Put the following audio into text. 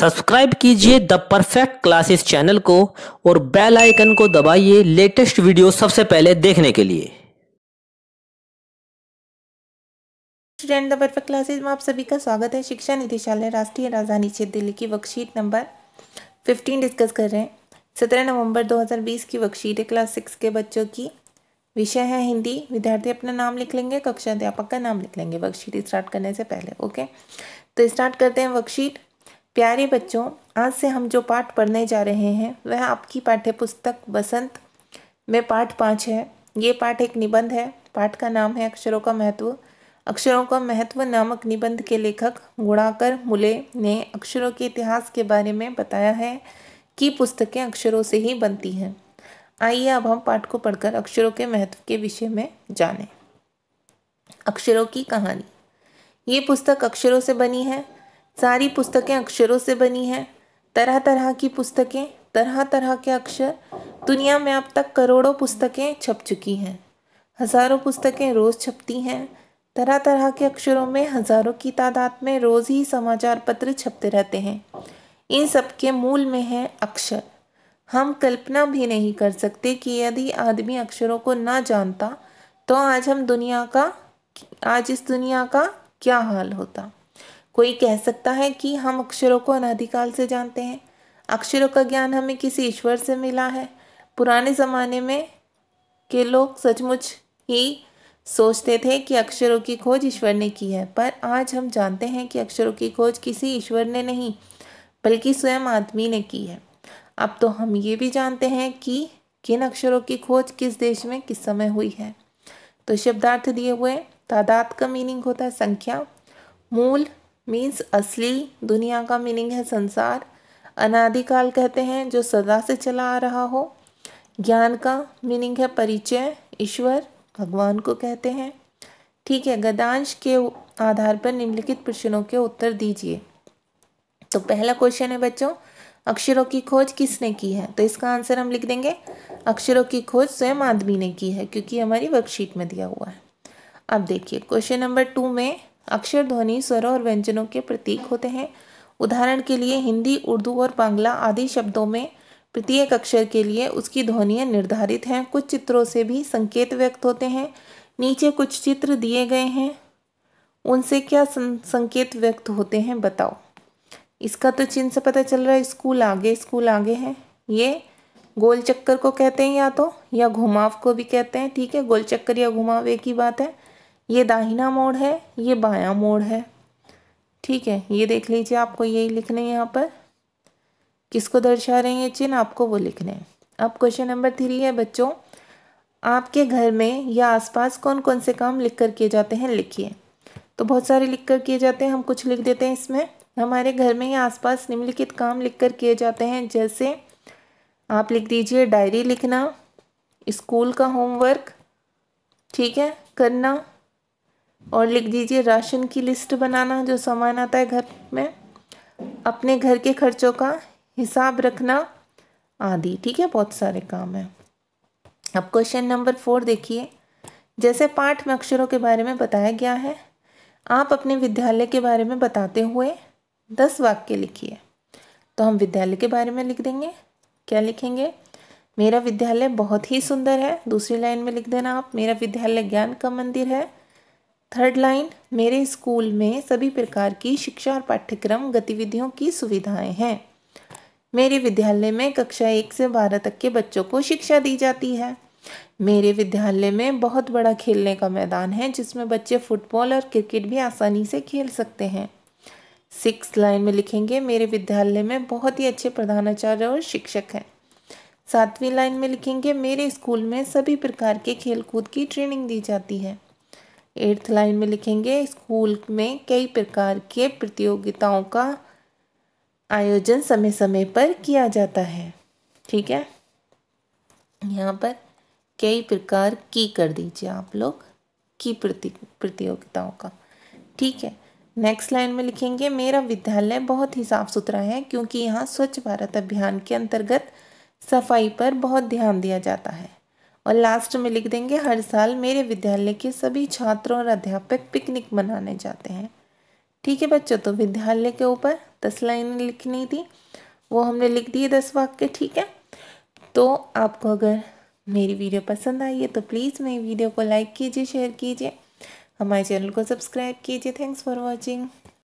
subscribe कीजिए the perfect classes channel को और बेल आइकन को दबाइए लेटेस्ट वीडियो सबसे पहले देखने के लिए स्टूडेंट द परफेक्ट क्लासेस में आप सभी का स्वागत है शिक्षा निदेशालय राष्ट्रीय राजधानी क्षेत्र दिल्ली की वर्कशीट नंबर 15 डिस्कस कर रहे हैं 17 नवंबर 2020 की वर्कशीट है क्लास सिक्स के बच्चों की विषय है हिंदी विद्यार्थी अपना नाम लिख लेंगे कक्षा अध्यापक का नाम लिख लेंगे वर्कशीट स्टार्ट करने से पहले ओके तो स्टार्ट करते हैं वर्कशीट प्यारे बच्चों आज से हम जो पाठ पढ़ने जा रहे हैं वह आपकी पाठ्य पुस्तक बसंत में पाठ पाँच है ये पाठ एक निबंध है पाठ का नाम है अक्षरों का महत्व अक्षरों का महत्व नामक निबंध के लेखक गुणाकर मुले ने अक्षरों के इतिहास के बारे में बताया है कि पुस्तकें अक्षरों से ही बनती हैं आइए अब हम पाठ को पढ़कर अक्षरों के महत्व के विषय में जानें अक्षरों की कहानी ये पुस्तक अक्षरों से बनी है सारी पुस्तकें अक्षरों से बनी हैं तरह तरह की पुस्तकें तरह तरह के अक्षर दुनिया में अब तक करोड़ों पुस्तकें छप चुकी हैं हज़ारों पुस्तकें रोज़ छपती हैं तरह तरह के अक्षरों में हज़ारों की तादाद में रोज़ ही समाचार पत्र छपते रहते हैं इन सब के मूल में है अक्षर हम कल्पना भी नहीं कर सकते कि यदि आदमी अक्षरों को ना जानता तो आज हम दुनिया का आज इस दुनिया का क्या हाल होता कोई कह सकता है कि हम अक्षरों को अनादिकाल से जानते हैं अक्षरों का ज्ञान हमें किसी ईश्वर से मिला है पुराने ज़माने में के लोग सचमुच ही सोचते थे कि अक्षरों की खोज ईश्वर ने की है पर आज हम जानते हैं कि अक्षरों की खोज किसी ईश्वर ने नहीं बल्कि स्वयं आदमी ने की है अब तो हम ये भी जानते हैं कि किन अक्षरों की खोज किस देश में किस समय हुई है तो शब्दार्थ दिए हुए तादाद का मीनिंग होता है संख्या मूल मीन्स असली दुनिया का मीनिंग है संसार अनादिकाल कहते हैं जो सदा से चला आ रहा हो ज्ञान का मीनिंग है परिचय ईश्वर भगवान को कहते हैं ठीक है गदांश के आधार पर निम्नलिखित प्रश्नों के उत्तर दीजिए तो पहला क्वेश्चन है बच्चों अक्षरों की खोज किसने की है तो इसका आंसर हम लिख देंगे अक्षरों की खोज स्वयं आदमी ने की है क्योंकि हमारी वर्कशीट में दिया हुआ है अब देखिए क्वेश्चन नंबर टू में अक्षर ध्वनि स्वरों और व्यंजनों के प्रतीक होते हैं उदाहरण के लिए हिंदी उर्दू और बांग्ला आदि शब्दों में प्रत्येक अक्षर के लिए उसकी ध्वनियाँ निर्धारित हैं कुछ चित्रों से भी संकेत व्यक्त होते हैं नीचे कुछ चित्र दिए गए हैं उनसे क्या संकेत व्यक्त होते हैं बताओ इसका तो चिन्ह से पता चल रहा है स्कूल आगे स्कूल आगे है ये गोल चक्कर को कहते हैं या तो या घुमाव को भी कहते हैं ठीक है गोल चक्कर या घुमाव एक ही बात है ये दाहिना मोड़ है ये बाया मोड़ है ठीक है ये देख लीजिए आपको यही लिखने हैं यहाँ पर किसको दर्शा रहे हैं ये चिन्ह आपको वो लिखने हैं अब क्वेश्चन नंबर थ्री है बच्चों आपके घर में या आसपास कौन कौन से काम लिख कर किए जाते हैं लिखिए तो बहुत सारे लिख कर किए जाते हैं हम कुछ लिख देते हैं इसमें हमारे घर में या आसपास निम्नलिखित काम लिख कर किए जाते हैं जैसे आप लिख दीजिए डायरी लिखना स्कूल का होमवर्क ठीक है करना और लिख दीजिए राशन की लिस्ट बनाना जो सामान आता है घर में अपने घर के खर्चों का हिसाब रखना आदि ठीक है बहुत सारे काम है अब क्वेश्चन नंबर फोर देखिए जैसे पाठ में अक्षरों के बारे में बताया गया है आप अपने विद्यालय के बारे में बताते हुए दस वाक्य लिखिए तो हम विद्यालय के बारे में लिख देंगे क्या लिखेंगे मेरा विद्यालय बहुत ही सुंदर है दूसरी लाइन में लिख देना आप मेरा विद्यालय ज्ञान का मंदिर है थर्ड लाइन मेरे स्कूल में सभी प्रकार की शिक्षा और पाठ्यक्रम गतिविधियों की सुविधाएं हैं मेरे विद्यालय में कक्षा एक से बारह तक के बच्चों को शिक्षा दी जाती है मेरे विद्यालय में बहुत बड़ा खेलने का मैदान है जिसमें बच्चे फुटबॉल और क्रिकेट भी आसानी से खेल सकते हैं सिक्स लाइन में लिखेंगे मेरे विद्यालय में बहुत ही अच्छे प्रधानाचार्य और शिक्षक हैं सातवीं लाइन में लिखेंगे मेरे स्कूल में सभी प्रकार के खेलकूद की ट्रेनिंग दी जाती है एट्थ लाइन में लिखेंगे स्कूल में कई प्रकार के प्रतियोगिताओं का आयोजन समय समय पर किया जाता है ठीक है यहाँ पर कई प्रकार की कर दीजिए आप लोग की प्रति प्रतियोगिताओं का ठीक है नेक्स्ट लाइन में लिखेंगे मेरा विद्यालय बहुत ही साफ सुथरा है क्योंकि यहाँ स्वच्छ भारत अभियान के अंतर्गत सफाई पर बहुत ध्यान दिया जाता है और लास्ट में लिख देंगे हर साल मेरे विद्यालय के सभी छात्रों और अध्यापक पिकनिक मनाने जाते हैं ठीक है बच्चों तो विद्यालय के ऊपर दस लाइनें लिखनी थी वो हमने लिख दिए दस वाक्य ठीक है तो आपको अगर मेरी वीडियो पसंद आई है तो प्लीज़ मेरी वीडियो को लाइक कीजिए शेयर कीजिए हमारे चैनल को सब्सक्राइब कीजिए थैंक्स फॉर वॉचिंग